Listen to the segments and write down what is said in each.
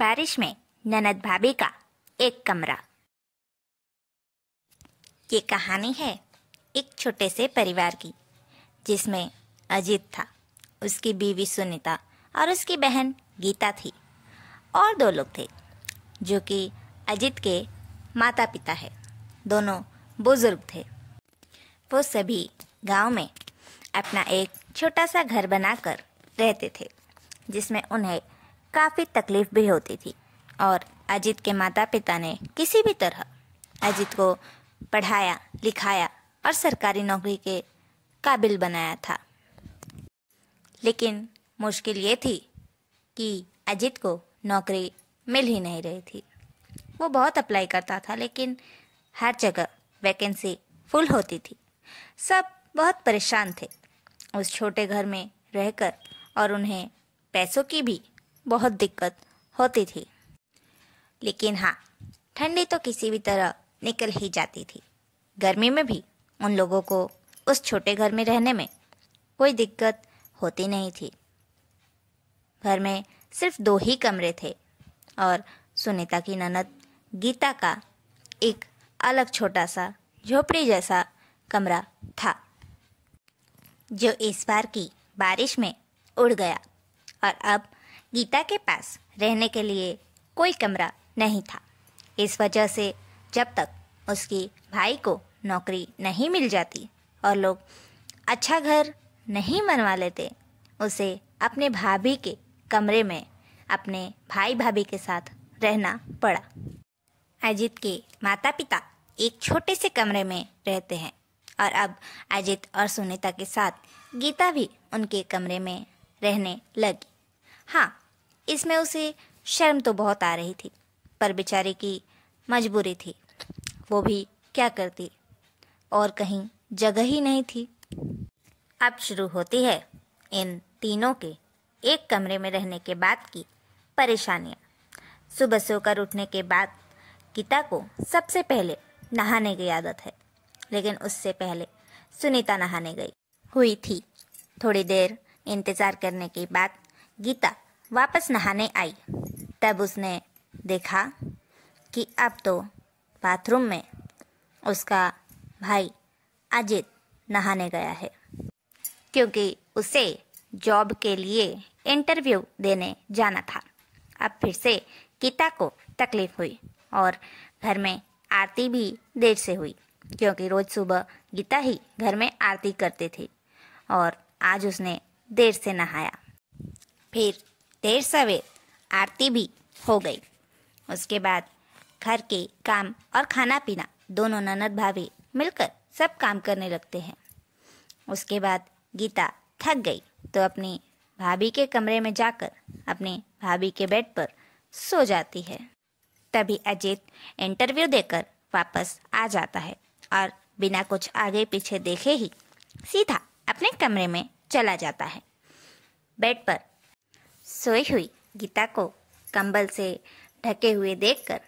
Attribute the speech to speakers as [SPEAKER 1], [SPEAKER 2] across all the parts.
[SPEAKER 1] बारिश में ननद भाभी का एक कमरा ये कहानी है एक छोटे से परिवार की जिसमें अजीत था उसकी बीवी सुनीता और उसकी बहन गीता थी और दो लोग थे जो कि अजीत के माता पिता है दोनों बुजुर्ग थे वो सभी गांव में अपना एक छोटा सा घर बनाकर रहते थे जिसमें उन्हें काफ़ी तकलीफ भी होती थी और अजीत के माता पिता ने किसी भी तरह अजीत को पढ़ाया लिखाया और सरकारी नौकरी के काबिल बनाया था लेकिन मुश्किल ये थी कि अजीत को नौकरी मिल ही नहीं रही थी वो बहुत अप्लाई करता था लेकिन हर जगह वैकेंसी फुल होती थी सब बहुत परेशान थे उस छोटे घर में रहकर और उन्हें पैसों की भी बहुत दिक्कत होती थी लेकिन हाँ ठंडी तो किसी भी तरह निकल ही जाती थी गर्मी में भी उन लोगों को उस छोटे घर में रहने में कोई दिक्कत होती नहीं थी घर में सिर्फ दो ही कमरे थे और सुनीता की ननद गीता का एक अलग छोटा सा झोपड़ी जैसा कमरा था जो इस बार की बारिश में उड़ गया और अब गीता के पास रहने के लिए कोई कमरा नहीं था इस वजह से जब तक उसकी भाई को नौकरी नहीं मिल जाती और लोग अच्छा घर नहीं मनवा लेते उसे अपने भाभी के कमरे में अपने भाई भाभी के साथ रहना पड़ा अजीत के माता पिता एक छोटे से कमरे में रहते हैं और अब अजित और सुनीता के साथ गीता भी उनके कमरे में रहने लगी हाँ इसमें उसे शर्म तो बहुत आ रही थी पर बेचारे की मजबूरी थी वो भी क्या करती और कहीं जगह ही नहीं थी अब शुरू होती है इन तीनों के एक कमरे में रहने के बाद की परेशानियाँ सुबह सोकर उठने के बाद गीता को सबसे पहले नहाने की आदत है लेकिन उससे पहले सुनीता नहाने गई हुई थी थोड़ी देर इंतज़ार करने के बाद गीता वापस नहाने आई तब उसने देखा कि अब तो बाथरूम में उसका भाई अजित नहाने गया है क्योंकि उसे जॉब के लिए इंटरव्यू देने जाना था अब फिर से गीता को तकलीफ हुई और घर में आरती भी देर से हुई क्योंकि रोज़ सुबह गीता ही घर में आरती करती थी और आज उसने देर से नहाया फिर देर सवेर आरती भी हो गई उसके बाद घर के काम और खाना पीना दोनों ननद भाभी मिलकर सब काम करने लगते हैं उसके बाद गीता थक गई तो अपनी भाभी के कमरे में जाकर अपने भाभी के बेड पर सो जाती है तभी अजीत इंटरव्यू देकर वापस आ जाता है और बिना कुछ आगे पीछे देखे ही सीधा अपने कमरे में चला जाता है बेड पर सोई हुई गीता को कंबल से ढके हुए देखकर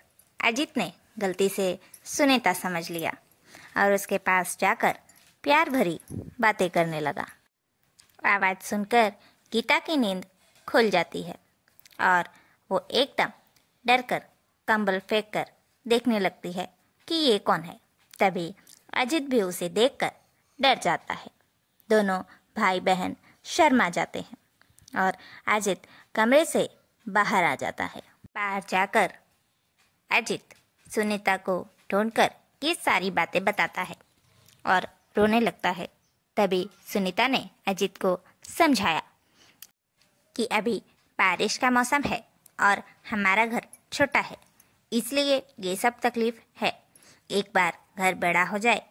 [SPEAKER 1] अजित ने गलती से सुनेता समझ लिया और उसके पास जाकर प्यार भरी बातें करने लगा आवाज़ सुनकर गीता की नींद खुल जाती है और वो एकदम डर कर कंबल फेंक कर देखने लगती है कि ये कौन है तभी अजित भी उसे देखकर डर जाता है दोनों भाई बहन शर्मा जाते हैं और अजित कमरे से बाहर आ जाता है बाहर जाकर अजित सुनीता को ढूंढकर ये सारी बातें बताता है और रोने लगता है तभी सुनीता ने अजित को समझाया कि अभी बारिश का मौसम है और हमारा घर छोटा है इसलिए ये सब तकलीफ है एक बार घर बड़ा हो जाए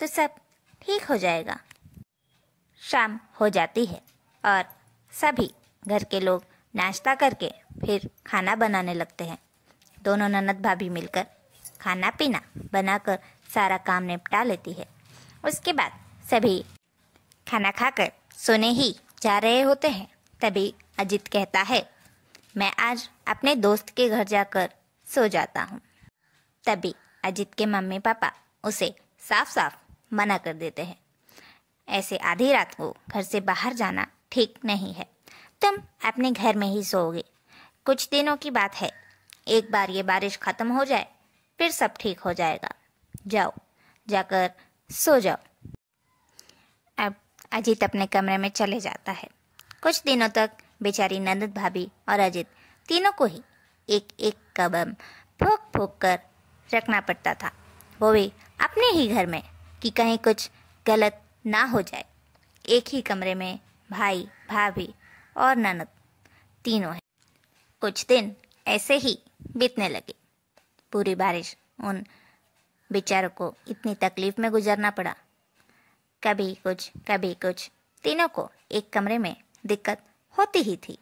[SPEAKER 1] तो सब ठीक हो जाएगा शाम हो जाती है और सभी घर के लोग नाश्ता करके फिर खाना बनाने लगते हैं दोनों ननद भाभी मिलकर खाना पीना बनाकर सारा काम निपटा लेती है उसके बाद सभी खाना खाकर सोने ही जा रहे होते हैं तभी अजीत कहता है मैं आज अपने दोस्त के घर जाकर सो जाता हूँ तभी अजीत के मम्मी पापा उसे साफ साफ मना कर देते हैं ऐसे आधी रात को घर से बाहर जाना ठीक नहीं है तुम अपने घर में ही सोओगे कुछ दिनों की बात है एक बार ये बारिश ख़त्म हो जाए फिर सब ठीक हो जाएगा जाओ जाकर सो जाओ अब अजीत अपने कमरे में चले जाता है कुछ दिनों तक बेचारी नंदन भाभी और अजीत तीनों को ही एक एक कबम फूक फूक कर रखना पड़ता था वो भी अपने ही घर में कि कहीं कुछ गलत ना हो जाए एक ही कमरे में भाई भाभी और ननद तीनों हैं कुछ दिन ऐसे ही बीतने लगे पूरी बारिश उन बेचारों को इतनी तकलीफ में गुजरना पड़ा कभी कुछ कभी कुछ तीनों को एक कमरे में दिक्कत होती ही थी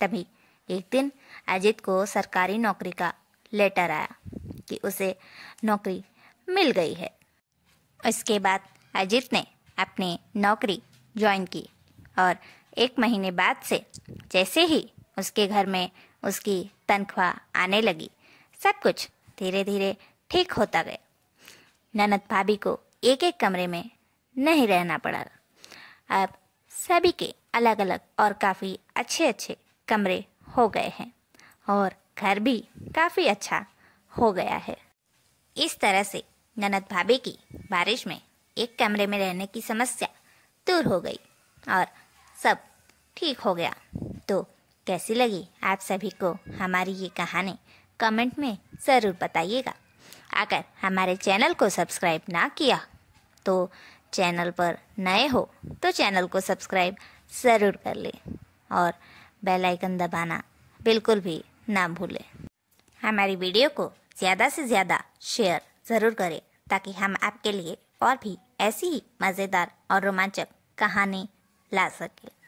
[SPEAKER 1] तभी एक दिन अजीत को सरकारी नौकरी का लेटर आया कि उसे नौकरी मिल गई है इसके बाद अजीत ने अपनी नौकरी ज्वाइन की और एक महीने बाद से जैसे ही उसके घर में उसकी तनख्वाह आने लगी सब कुछ धीरे धीरे ठीक होता गया ननद भाभी को एक एक कमरे में नहीं रहना पड़ा अब सभी के अलग अलग और काफ़ी अच्छे अच्छे कमरे हो गए हैं और घर भी काफ़ी अच्छा हो गया है इस तरह से ननद भाभी की बारिश में एक कमरे में रहने की समस्या दूर हो गई और सब ठीक हो गया तो कैसी लगी आप सभी को हमारी ये कहानी कमेंट में ज़रूर बताइएगा अगर हमारे चैनल को सब्सक्राइब ना किया तो चैनल पर नए हो तो चैनल को सब्सक्राइब ज़रूर कर लें और बेल आइकन दबाना बिल्कुल भी ना भूलें हमारी वीडियो को ज़्यादा से ज़्यादा शेयर ज़रूर करें ताकि हम आपके लिए और भी ऐसी ही मज़ेदार और रोमांचक कहानी ला सकें